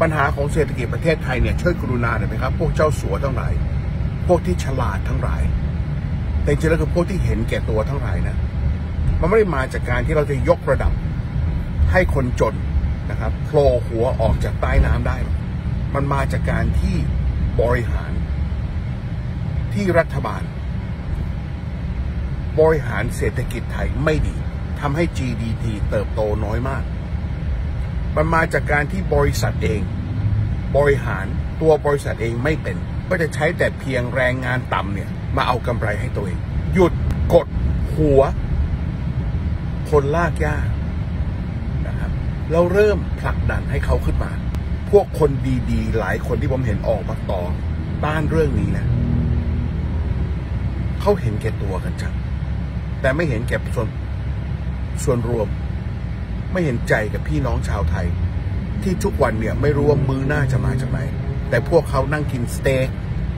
ปัญหาของเศรษฐกิจประเทศไทยเนี่ยช่วยกรุณาหน่อยไหมครับ พวกเจ้าสัวทั้งหลายพวกที่ฉลาดทั้งหลาย แต่จริงแล้วคือพวกที่เห็นแก่ตัวทั้งหลายนะมันไม่ได้มาจากการที่เราจะยกระดับ ให้คนจนนะครับโผล่หัวออกจากใต้น้ำได้ มันมาจากการที่บริหารที่รัฐบาล บริหารเศรษฐกิจไทยไม่ดีทำให้ GDP เติบโตน้อยมากมันมาจากการที่บริษัทเอง บริหารตัวบริษัทเองไม่เป็น ก็จะใช้แต่เพียงแรงงานต่ำเนี่ย มาเอากำไรให้ตัวเอง หยุดกดหัว คนลากยากนะครับ เราเริ่มผลักดันให้เขาขึ้นมา พวกคนดี ๆ หลายคนที่ผมเห็นออกมาต่อต้านเรื่องนี้นะเขาเห็นแก่ตัวกันจังแต่ไม่เห็นแก่ส่วนส่วนรวมไม่เห็นใจกับพี่น้องชาวไทยที่ทุกวันเนี่ยไม่รู้ว่ามือหน้าจะมาจากไหนแต่พวกเขานั่งกินสเต็ก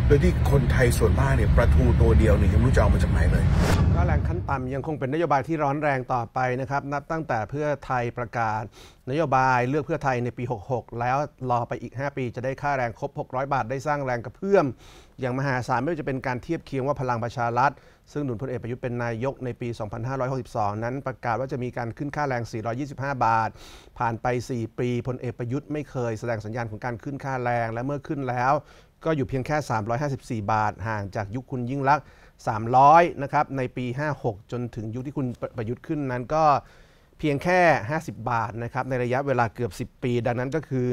โดยที่คนไทยส่วนมากเนี่ยประทูตัวเดียวเนี่ยยังไม่รู้จะเอามาจากไหนเลยก็แรงขั้นต่ำยังคงเป็นนโยบายที่ร้อนแรงต่อไปนะครับนับตั้งแต่เพื่อไทยประกาศนโยบายเลือกเพื่อไทยในปี 66 แล้ว รอไปอีก 5 ปีจะได้ค่าแรงครบ 600 บาทได้สร้างแรงกระเพื่อม อย่างมหาศาลไม่ว่าจะเป็นการเทียบเคียงว่าพลังประชารัฐ ซึ่งหนุนพลเอกประยุทธ์เป็นนายกในปี 2562 นั้นประกาศว่าจะมีการขึ้นค่าแรง 425 บาท ผ่านไป 4 ปีพลเอกประยุทธ์ไม่เคยแสดงสัญญาณของการขึ้นค่าแรงและเมื่อขึ้นแล้วก็อยู่เพียงแค่ 354 บาท ห่างจากยุคคุณยิ่งลักษณ์300 นะครับในปี 56 จนถึงยุคที่คุณประยุทธ์ขึ้นนั้นก็เพียงแค่ 50 บาทนะครับในระยะเวลาเกือบ 10 ปี ดังนั้นก็คือ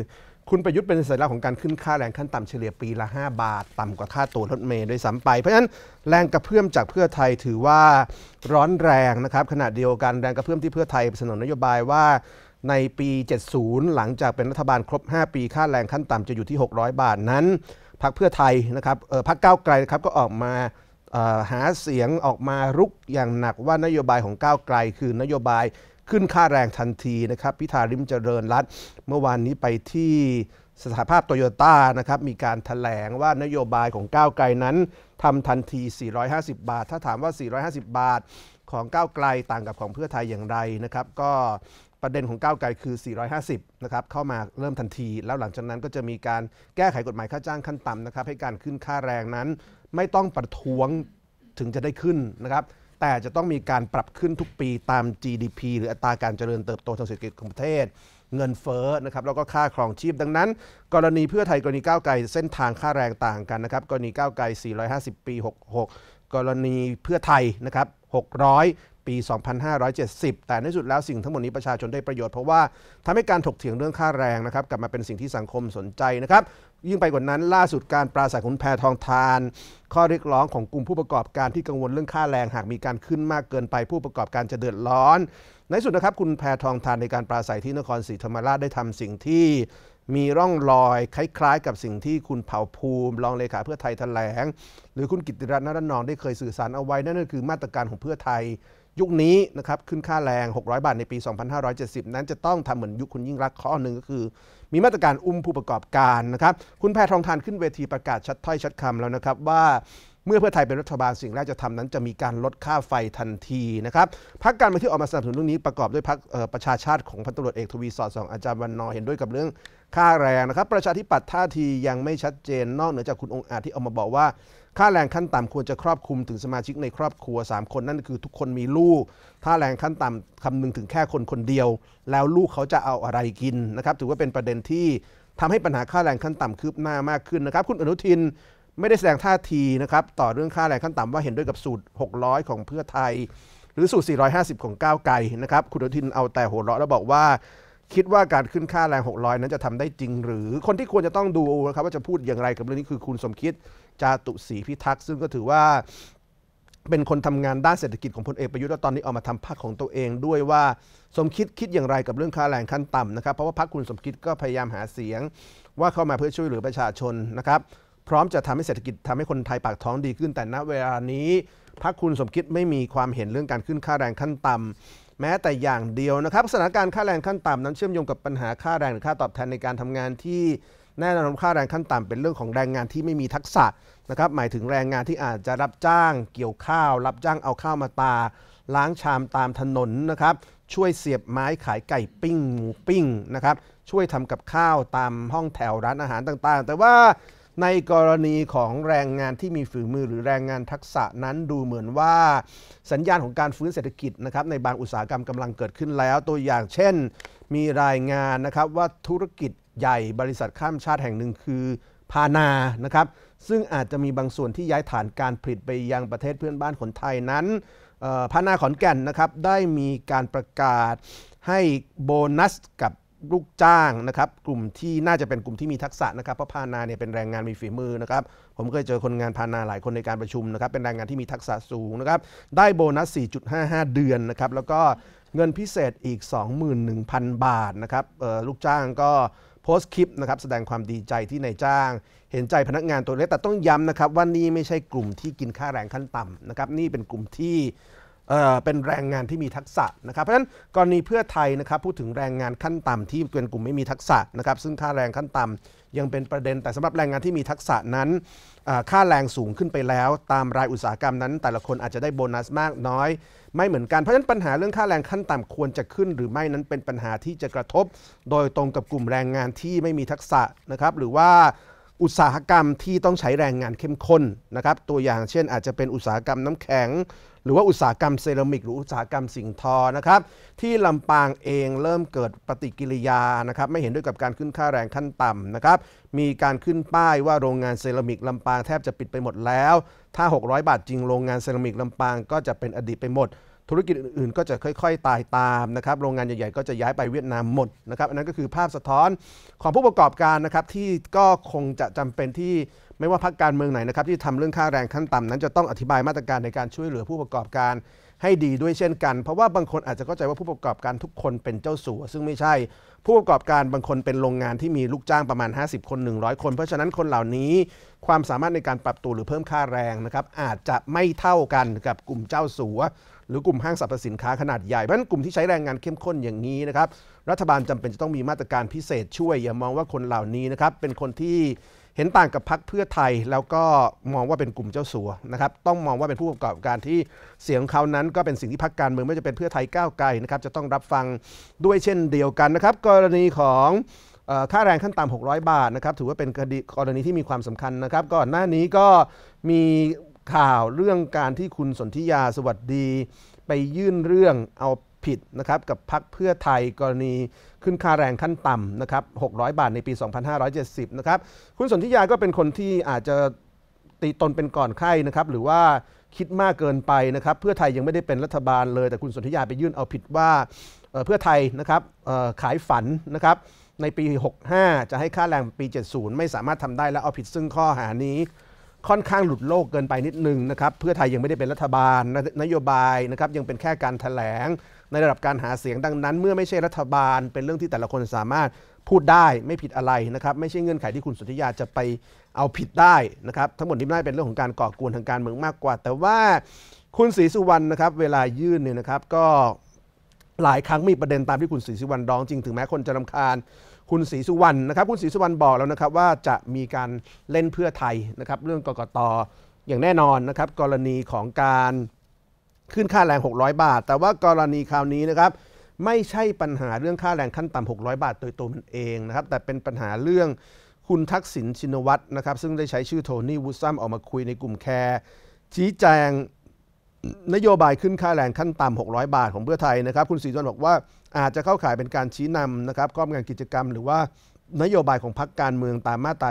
คุณประยุทธ์เป็นสัญลักษณ์ของการขึ้นค่าแรงขั้นต่ำ เฉลี่ยปีละ 5 บาท ต่ำกว่าค่าตัวรถเมย์ด้วยซ้ำไปเพราะฉะนั้นแรงกระเพื่อมจากเพื่อไทยถือว่าร้อนแรงนะครับขณะเดียวกันแรงกระเพื่อมที่เพื่อไทยเสนอนโยบายว่าในปี 70 หลังจากเป็นรัฐบาลครบ 5 ปี ค่าแรงขั้นต่ำจะอยู่ที่ 600 บาทนั้นพักเพื่อไทยนะครับพักก้าวไกลครับก็ออกมาหาเสียงออกมารุกอย่างหนักว่านโยบายของก้าวไกลคือนโยบายขึ้นค่าแรงทันทีนะครับ พิธาริมเจริญรัตเมื่อวานนี้ไปที่สถาภาพโตโยต้านะครับ มีการถแถลงว่านโยบายของก้าวไกลนั้นทำทันที 450 บาท ถ้าถามว่า 450 บาทของก้าวไกลต่างกับของเพื่อไทยอย่างไรนะครับ ก็ประเด็นของก้าวไกลคือ 450 นะครับเข้ามาเริ่มทันที แล้วหลังจากนั้นก็จะมีการแก้ไขกฎหมายค่าจ้างขั้นต่ำนะครับ ให้การขึ้นค่าแรงนั้นไม่ต้องประท้วงถึงจะได้ขึ้นนะครับแต่จะต้องมีการปรับขึ้นทุกปีตาม GDP หรืออัตราการเจริญเติบโตทางเศรษฐกิจของประเทศ เงินเฟ้อนะครับ แล้วก็ค่าครองชีพดังนั้นกรณีเพื่อไทย กรณีก้าวไกลเส้นทางค่าแรงต่างกันนะครับ กรณีก้าวไกล 450 ปี 66 กรณีเพื่อไทยนะครับ 600ปี 2570 แต่ในสุดแล้วสิ่งทั้งหมดนี้ประชาชนได้ประโยชน์เพราะว่าทำให้การถกเถียงเรื่องค่าแรงนะครับ กลับมาเป็นสิ่งที่สังคมสนใจนะครับยิ่งไปกว่านั้น ล่าสุดการปราศัยคุณแพทองทาน ข้อเรียกร้องของกลุ่มผู้ประกอบการที่กังวลเรื่องค่าแรง หากมีการขึ้นมากเกินไปผู้ประกอบการจะเดือดร้อน ในสุดนะครับ คุณแพทองทานในการปราศัยที่นครศรีธรรมราชได้ทำสิ่งที่มีร่องรอย คล้ายๆกับสิ่งที่คุณเผ่าภูมิรองเลขาเพื่อไทยแถลงหรือคุณกิติรัตน์นรนองได้เคยสื่อสารเอาไว้นั่นก็คือมาตรการของเพื่อไทยยุคนี้นะครับขึ้นค่าแรง 600 บาทในปี 2570 นั้นจะต้องทำเหมือนยุคคุณยิ่งรักข้อหนึ่งก็คือ มีมาตรการอุ้มผู้ประกอบการนะครับ คุณแพทองทานขึ้นเวทีประกาศชัดถ้อยชัดคำแล้วนะครับว่าเมื่อเพื่อไทยเป็นรัฐบาลสิ่งแรกจะทำนั้นจะมีการลดค่าไฟทันทีนะครับพักการเมืองที่ออกมาสนับสนุนเรื่องนี้ประกอบด้วยพักประชาชาติของพันตำรวจเอกทวีสอดสองอาจารย์วันนอเห็นด้วยกับเรื่องค่าแรงนะครับประชาธิปัตย์ท่าทียังไม่ชัดเจนนอกเหนือจากคุณองค์อาจที่ออกมาบอกว่าค่าแรงขั้นต่ำควรจะครอบคลุมถึงสมาชิกในครอบครัว 3 คน นั่นคือทุกคนมีลูก ถ้าแรงขั้นต่ำคำนึงถึงแค่คนคนเดียว แล้วลูกเขาจะเอาอะไรกินนะครับ ถือว่าเป็นประเด็นที่ทำให้ปัญหาค่าแรงขั้นต่ำคืบหน้ามากขึ้นนะครับคุณอนุทินไม่ได้แสดงท่าทีนะครับต่อเรื่องค่าแรงขั้นต่ำว่าเห็นด้วยกับสูตร 600 ของเพื่อไทย หรือสูตร450ของก้าวไกลนะครับคุณอนุทินเอาแต่หัวเราะแล้วบอกว่าคิดว่าการขึ้นค่าแรง 600 นั้นจะทำได้จริงหรือ คนที่ควรจะต้องดูนะครับว่าจะพูดอย่างไรกับเรื่องนี้คือคุณสมคิด จาตุศรีพิทักษ์ ซึ่งก็ถือว่าเป็นคนทำงานด้านเศรษฐกิจของพลเอกประยุทธ์แล้วตอนนี้ออกมาทำพรรคของตัวเองด้วยว่าสมคิดคิดอย่างไรกับเรื่องค่าแรงขั้นต่ำนะครับ เพราะว่าพรรคคุณสมคิดก็พยายามหาเสียง ว่าเข้ามาเพื่อช่วยเหลือประชาชนนะครับ พร้อมจะทำให้เศรษฐกิจทำให้คนไทยปากท้องดีขึ้น แต่ณเวลานี้ พรรคคุณสมคิดไม่มีความเห็นเรื่องการขึ้นค่าแรงขั้นต่ำแม้แต่อย่างเดียวนะครับสถานการณ์ค่าแรงขั้นต่ำนั้นเชื่อมโยงกับปัญหาค่าแรงหรือค่าตอบแทนในการทำงานที่แน่นอนค่าแรงขั้นต่ำเป็นเรื่องของแรงงานที่ไม่มีทักษะนะครับหมายถึงแรงงานที่อาจจะรับจ้าง เกี่ยวข้าว รับจ้างเอาข้าวมาตา ล้างชามตามถนนนะครับช่วยเสียบไม้ขายไก่ปิ้งหมูปิ้งนะครับช่วยทำกับข้าวตามห้องแถวร้านอาหารต่างๆ แต่ว่าในกรณีของแรงงานที่มีฝีมือหรือแรงงานทักษะนั้น ดูเหมือนว่าสัญญาณของการฟื้นเศรษฐกิจนะครับในบางอุตสาหกรรมกำลังเกิดขึ้นแล้วตัวอย่างเช่นมีรายงานนะครับว่าธุรกิจใหญ่บริษัทข้ามชาติแห่งหนึ่งคือพานานะครับซึ่งอาจจะมีบางส่วนที่ย้ายฐานการผลิตไปยังประเทศเพื่อนบ้านคนไทยนั้นพานาขอนแก่นนะครับได้มีการประกาศให้โบนัสกับลูกจ้างนะครับกลุ่มที่น่าจะเป็นกลุ่มที่มีทักษะนะครับเพราะพานาเนี่ยเป็นแรงงานมีฝีมือนะครับ ผมเคยเจอคนงานพานาหลายคนในการประชุมนะครับ เป็นแรงงานที่มีทักษะสูงนะครับได้โบนัส 4.55 เดือนนะครับแล้วก็เงินพิเศษอีก 21,000 บาทนะครับลูกจ้างก็โพสต์คลิปนะครับแสดงความดีใจที่นายจ้าง เห็นใจพนักงานตัวเล็กแต่ต้องย้ำนะครับว่านี่ไม่ใช่กลุ่มที่กินค่าแรงขั้นต่ำนะครับนี่เป็นกลุ่มที่เป็นแรงงานที่มีทักษะนะครับเพราะฉะนั้นกรณีเพื่อไทยนะครับพูดถึงแรงงานขั้นต่ำที่เป็นกลุ่มไม่มีทักษะนะครับซึ่งค่าแรงขั้นต่ำ ยังเป็นประเด็น แต่สำหรับแรงงานที่มีทักษะนั้น ค่าแรงสูงขึ้นไปแล้ว ตามรายอุตสาหกรรมนั้น แต่ละคนอาจจะได้โบนัสมากน้อยไม่เหมือนกันเพราะฉะนั้นปัญหาเรื่องค่าแรงขั้นต่ำควรจะขึ้น หรือไม่นั้นเป็นปัญหาที่จะกระทบ โดยตรงกับกลุ่มแรงงานที่ไม่มีทักษะนะครับหรือว่าอุตสาหกรรมที่ต้องใช้แรงงานเข้มข้นนะครับตัวอย่างเช่นอาจจะเป็นอุตสาหกรรมน้ำแข็ง หรือว่าอุตสาหกรรมเซรามิก หรืออุตสาหกรรมสิ่งทอนะครับที่ลำปางเองเริ่มเกิดปฏิกิริยานะครับไม่เห็นด้วยกับการขึ้นค่าแรงขั้นต่ำนะครับมีการขึ้นป้ายว่าโรงงานเซรามิกลำปางแทบจะปิดไปหมดแล้ว ถ้า 600 บาทจริงโรงงานเซรามิกลำปาง ก็จะเป็นอดีตไปหมดธุรกิจอื่น ๆ ก็จะค่อย ๆ ตายตามนะครับ โรงงานใหญ่ๆ ก็จะย้ายไปเวียดนามหมดนะครับ อันนั้นก็คือภาพสะท้อนของผู้ประกอบการนะครับที่ก็คงจะจำเป็นที่ไม่ว่าพักการเมืองไหนนะครับที่ทำเรื่องค่าแรงขั้นต่ำนั้นจะต้องอธิบายมาตรการในการช่วยเหลือผู้ประกอบการให้ดีด้วยเช่นกัน เพราะว่าบางคนอาจจะเข้าใจว่าผู้ประกอบการทุกคนเป็นเจ้าสัวซึ่งไม่ใช่ ผู้ประกอบการบางคนเป็นโรงงานที่มีลูกจ้างประมาณ 50คน100 คน เพราะฉะนั้นคนเหล่านี้ ความสามารถในการปรับตัวหรือเพิ่มค่าแรงนะครับ อาจจะไม่เท่ากันกับกลุ่มเจ้าสัวหรือกลุ่มห้างสรรพสินค้าขนาดใหญ่เพราะนั้นกลุ่มที่ใช้แรงงานเข้มข้นอย่างนี้นะครับ รัฐบาลจำเป็นจะต้องมีมาตรการพิเศษช่วยอย่ามองว่าคนเหล่านี้นะครับเป็นคนที่เห็นต่างกับพักเพื่อไทย แล้วก็มองว่าเป็นกลุ่มเจ้าสัวนะครับ ต้องมองว่าเป็นผู้ประกอบการที่เสียงเขานั้น ก็เป็นสิ่งที่พักการเมืองไม่จะเป็นเพื่อไทยก้าวไกลนะครับจะต้องรับฟังด้วยเช่นเดียวกันนะครับกรณีของค่าแรงขั้นต่ำ600 บาทนะครับถือว่าเป็นกรณีที่มีความสำคัญนะครับก่อนหน้านี้ก็มีข่าว เรื่องการที่คุณสนธิยาสวัสดี ไปยื่นเรื่องเอาผิดนะครับกับพักเพื่อไทยกรณีขึ้นค่าแรงขั้นต่ำนะครับ 600 บาทในปี 2570 นะครับ คุณสนธิยาก็เป็นคนที่อาจจะตีตนเป็นก่อนไข้นะครับ หรือว่าคิดมากเกินไปนะครับ เพื่อไทยยังไม่ได้เป็นรัฐบาลเลย แต่คุณสนธิยาไปยื่นเอาผิดว่าเพื่อไทยนะครับขายฝันนะครับ ในปี 65 จะให้ค่าแรงปี 70 ไม่สามารถทำได้และเอาผิด ซึ่งข้อหานี้ค่อนข้างหลุดโลกเกินไปนิดนึงนะครับเพื่อไทยยังไม่ได้เป็นรัฐบาลนโยบายนะครับยังเป็นแค่การถแถลงในระดับการหาเสียงดังนั้นเมื่อไม่ใช่รัฐบาล เป็นเรื่องที่แต่ละคนสามารถพูดได้ไม่ผิดอะไรนะครับ ไม่ใช่เงื่อนไขที่คุณสุทธิยาจะไปเอาผิดได้นะครับ ทั้งหมดนี้น่าเป็นเรื่องของการก่อกวนทางการเมืองมากกว่า แต่ว่าคุณศรีสุวรรณนะครับเวลายื่นเนี่ยนะครับก็หลายครั้งมีประเด็นตามที่คุณศรีสุวรรณร้องจริงถึงแม้คนจะรำคาญคุณศรีสุวรรณนะครับ คุณศรีสุวรรณบอกแล้วนะครับว่าจะมีการเล่นเพื่อไทยนะครับเรื่องกกตอย่างแน่นอนนะครับกรณีของการขึ้นค่าแรง 600 บาท แต่ว่ากรณีคราวนี้นะครับไม่ใช่ปัญหาเรื่องค่าแรงขั้นต่ำ 600 บาท โดยตัวมันเองนะครับแต่เป็นปัญหาเรื่องคุณทักษิณชินวัตรนะครับซึ่งได้ใช้ชื่อโทนี่วูซัมออกมาคุยในกลุ่มแคร์ชี้แจงนโยบายขึ้นค่าแรงขั้นต่ำ 600 บาทของเพื่อไทยนะครับ คุณศรีจวนบอกว่าอาจจะเข้าข่ายเป็นการชี้นำนะครับก้อมงนกิจกรรมหรือว่า นโยบายของพรรคการเมืองตามมาตรา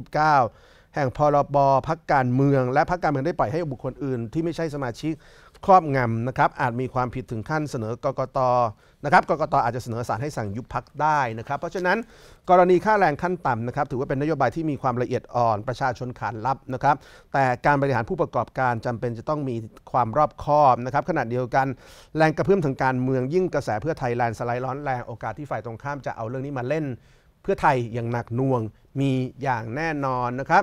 28 29 แห่งพรบพักการเมือง และพักการเมืองได้ปล่อยให้บุคคลอื่นที่ไม่ใช่สมาชิกครอบงำนะครับอาจมีความผิดถึงขั้นเสนอกกตนะครับกกตอาจจะเสนอสารให้สั่งยุบพักได้นะครับเพราะฉะนั้นกรณีค่าแรงขั้นต่ำนะครับ ถือว่าเป็นนโยบายที่มีความละเอียดอ่อนประชาชนขานรับนะครับแต่การบริหารผู้ประกอบการจำเป็นจะต้องมีความรอบคอบนะครับขณะเดียวกันแรงกระเพื่อมทางการเมืองยิ่งกระแสเพื่อไทยแลนด์สไลด์ร้อนแรงโอกาสที่ฝ่ายตรงข้ามจะเอาเรื่องนี้มาเล่น เพื่อไทยอย่างหนักหน่วง มีอย่างแน่นอนนะครับ